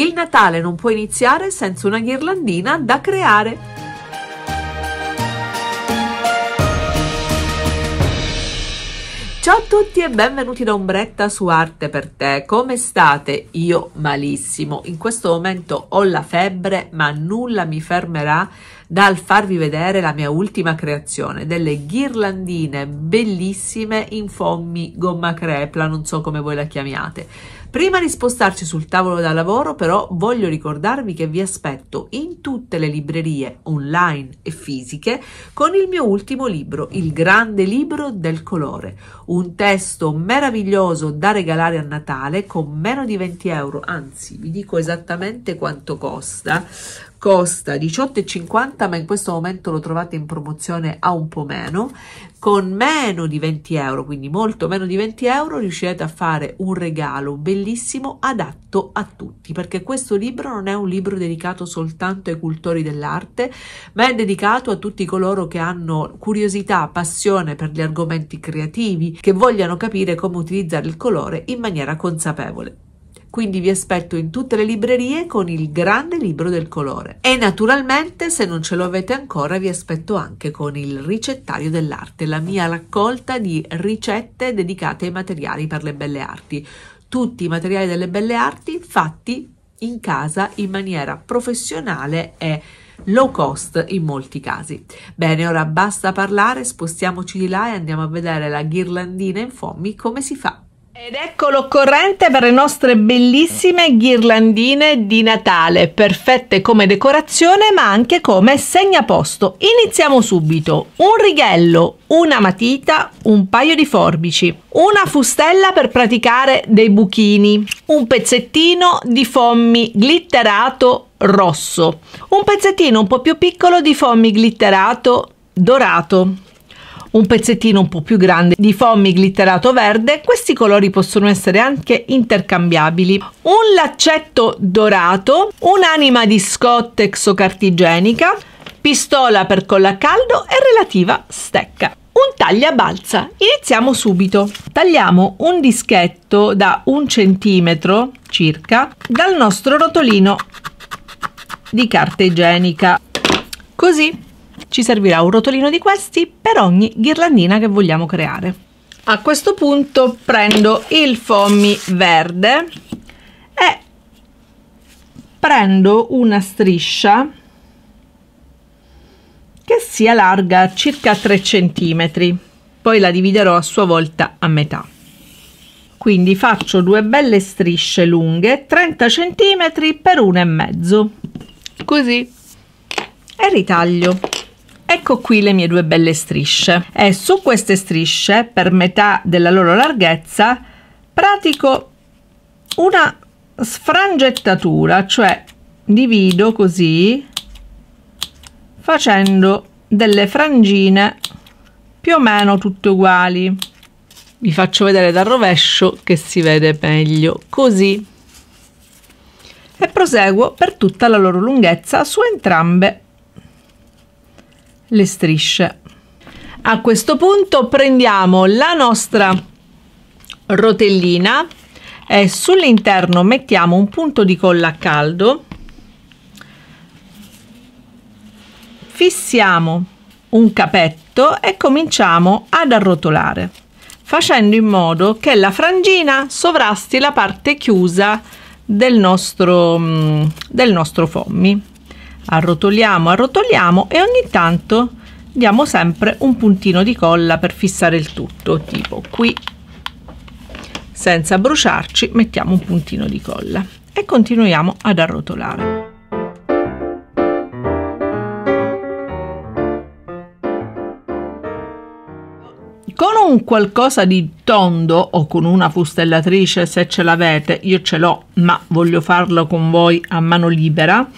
Il Natale non può iniziare senza una ghirlandina da creare. Ciao a tutti e benvenuti da Ombretta su Arte per te. Come state? Io malissimo. In questo momento ho la febbre, ma nulla mi fermerà dal farvi vedere la mia ultima creazione, delle ghirlandine bellissime in fommi gomma crepla, non so come voi la chiamiate Prima di spostarci sul tavolo da lavoro, però, voglio ricordarvi che vi aspetto in tutte le librerie online e fisiche con il mio ultimo libro, Il grande libro del colore, un testo meraviglioso da regalare a Natale con meno di 20 euro, anzi vi dico esattamente quanto costa, costa 18,50 ma in questo momento lo trovate in promozione a un po' meno con meno di 20 euro quindi molto meno di 20 euro riuscirete a fare un regalo bellissimo adatto a tutti perché questo libro non è un libro dedicato soltanto ai cultori dell'arte ma è dedicato a tutti coloro che hanno curiosità passione per gli argomenti creativi che vogliano capire come utilizzare il colore in maniera consapevole quindi vi aspetto in tutte le librerie con il grande libro del colore. E naturalmente, se non ce lo avete ancora, vi aspetto anche con il ricettario dell'arte, la mia raccolta di ricette dedicate ai materiali per le belle arti. Tutti i materiali delle belle arti fatti in casa in maniera professionale e low cost in molti casi. Bene, ora basta parlare, spostiamoci di là e andiamo a vedere la ghirlandina in Fommi come si fa. Ed ecco l'occorrente per le nostre bellissime ghirlandine di Natale, perfette come decorazione ma anche come segnaposto. Iniziamo subito. Un righello, una matita, un paio di forbici, una fustella per praticare dei buchini, un pezzettino di fommi glitterato rosso, un pezzettino un po' più piccolo di fommi glitterato dorato un pezzettino un po' più grande di foamy glitterato verde, questi colori possono essere anche intercambiabili. Un laccetto dorato, un'anima di scottex o cartigenica, pistola per colla a caldo e relativa stecca un taglia balza. Iniziamo subito. Tagliamo un dischetto da un centimetro circa dal nostro rotolino di carta igienica. Così ci servirà un rotolino di questi per ogni ghirlandina che vogliamo creare. A questo punto prendo il fommi verde e prendo una striscia che sia larga circa 3 cm, poi la dividerò a sua volta a metà. Quindi faccio due belle strisce lunghe, 30 cm per una e mezzo, così, e ritaglio. Ecco qui le mie due belle strisce e su queste strisce, per metà della loro larghezza, pratico una sfrangettatura, cioè divido così facendo delle frangine più o meno tutte uguali. Vi faccio vedere dal rovescio che si vede meglio, così. E proseguo per tutta la loro lunghezza su entrambe le strisce. A questo punto prendiamo la nostra rotellina e sull'interno mettiamo un punto di colla a caldo, fissiamo un capetto e cominciamo ad arrotolare facendo in modo che la frangina sovrasti la parte chiusa del nostro, mm, del nostro fommi. Arrotoliamo, arrotoliamo e ogni tanto diamo sempre un puntino di colla per fissare il tutto, tipo qui. Senza bruciarci mettiamo un puntino di colla e continuiamo ad arrotolare. con un qualcosa di tondo o con una fustellatrice se ce l'avete, io ce l'ho, ma voglio farlo con voi a mano libera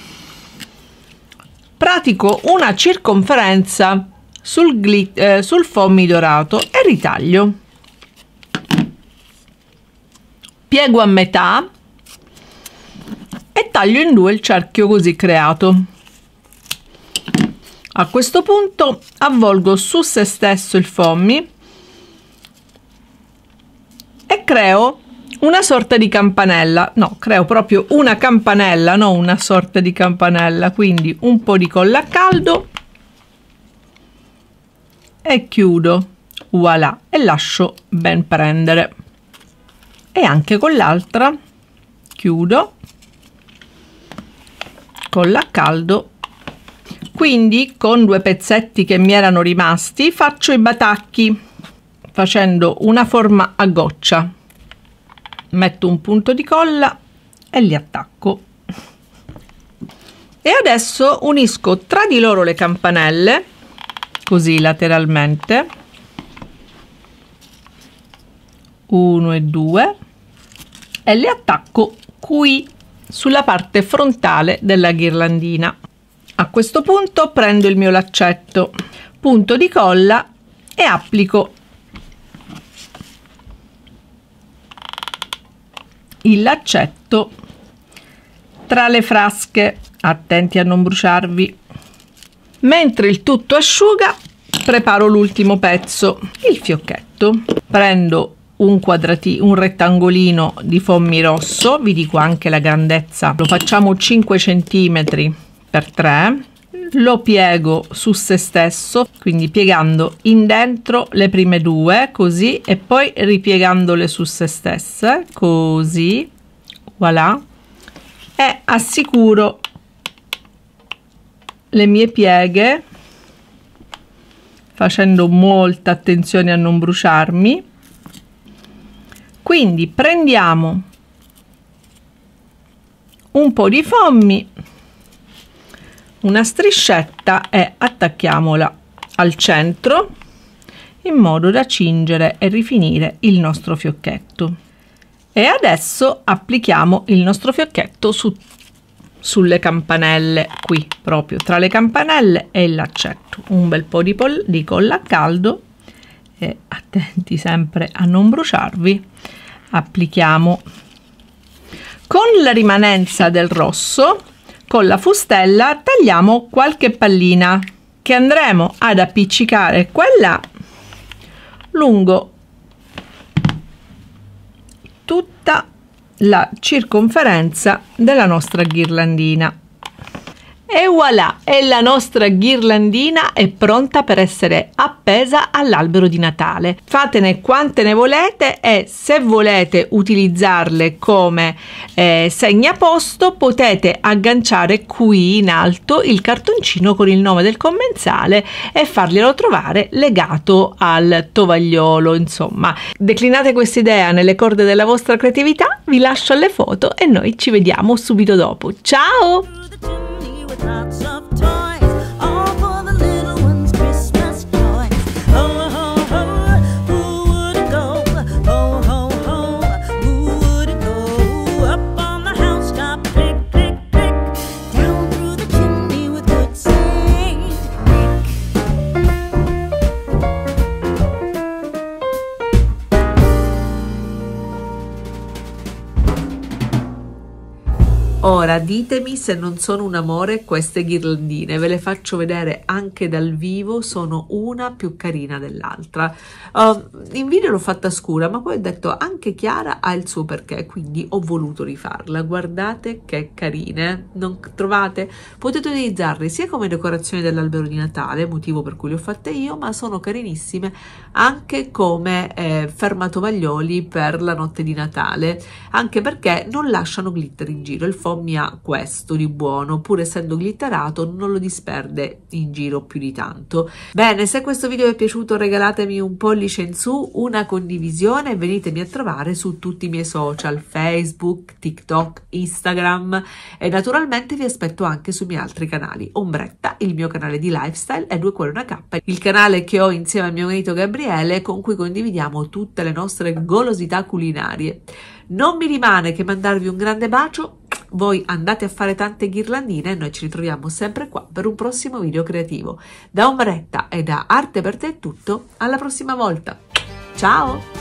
pratico una circonferenza sul, glit, eh, sul fommi dorato e ritaglio. Piego a metà e taglio in due il cerchio così creato. A questo punto avvolgo su se stesso il fommi e creo una sorta di campanella, no, creo proprio una campanella, non una sorta di campanella, quindi un po' di colla a caldo e chiudo, voilà, e lascio ben prendere. E anche con l'altra chiudo, colla a caldo quindi con due pezzetti che mi erano rimasti faccio i batacchi facendo una forma a goccia metto un punto di colla e li attacco e adesso unisco tra di loro le campanelle così lateralmente 1 e 2 e le attacco qui sulla parte frontale della ghirlandina a questo punto prendo il mio laccetto punto di colla e applico il laccetto tra le frasche, attenti a non bruciarvi. Mentre il tutto asciuga, preparo l'ultimo pezzo, il fiocchetto. Prendo un, quadratino, un rettangolino di fommi rosso, vi dico anche la grandezza, lo facciamo 5 cm per 3 lo piego su se stesso quindi piegando in dentro le prime due così e poi ripiegandole su se stesse così voilà e assicuro le mie pieghe facendo molta attenzione a non bruciarmi quindi prendiamo un po' di fommi una striscetta e attacchiamola al centro in modo da cingere e rifinire il nostro fiocchetto e adesso applichiamo il nostro fiocchetto su, sulle campanelle qui proprio tra le campanelle e il laccetto un bel po' di, di colla a caldo e attenti sempre a non bruciarvi applichiamo con la rimanenza del rosso con la fustella tagliamo qualche pallina che andremo ad appiccicare quella lungo tutta la circonferenza della nostra ghirlandina. E voilà, e la nostra ghirlandina è pronta per essere appesa all'albero di Natale. Fatene quante ne volete e se volete utilizzarle come eh, segnaposto potete agganciare qui in alto il cartoncino con il nome del commensale e farglielo trovare legato al tovagliolo, insomma. Declinate questa idea nelle corde della vostra creatività, vi lascio alle foto e noi ci vediamo subito dopo. Ciao! lots of time. Ora ditemi se non sono un amore queste ghirlandine, ve le faccio vedere anche dal vivo, sono una più carina dell'altra. Uh, in video l'ho fatta scura, ma poi ho detto anche Chiara ha il suo perché, quindi ho voluto rifarla. Guardate che carine, non trovate? Potete utilizzarle sia come decorazione dell'albero di Natale, motivo per cui le ho fatte io, ma sono carinissime anche come eh, fermatovaglioli per la notte di Natale, anche perché non lasciano glitter in giro, il foam mi ha questo di buono, pur essendo glitterato non lo disperde in giro più di tanto. Bene, se questo video vi è piaciuto regalatemi un pollice in su, una condivisione e venitemi a trovare su tutti i miei social, Facebook, TikTok, Instagram e naturalmente vi aspetto anche sui miei altri canali, Ombretta, il mio canale di lifestyle e Due Cuore Una K, il canale che ho insieme a mio marito Gabriele con cui condividiamo tutte le nostre golosità culinarie. Non mi rimane che mandarvi un grande bacio voi andate a fare tante ghirlandine e noi ci ritroviamo sempre qua per un prossimo video creativo. Da Ombretta e da Arte per te è tutto, alla prossima volta. Ciao!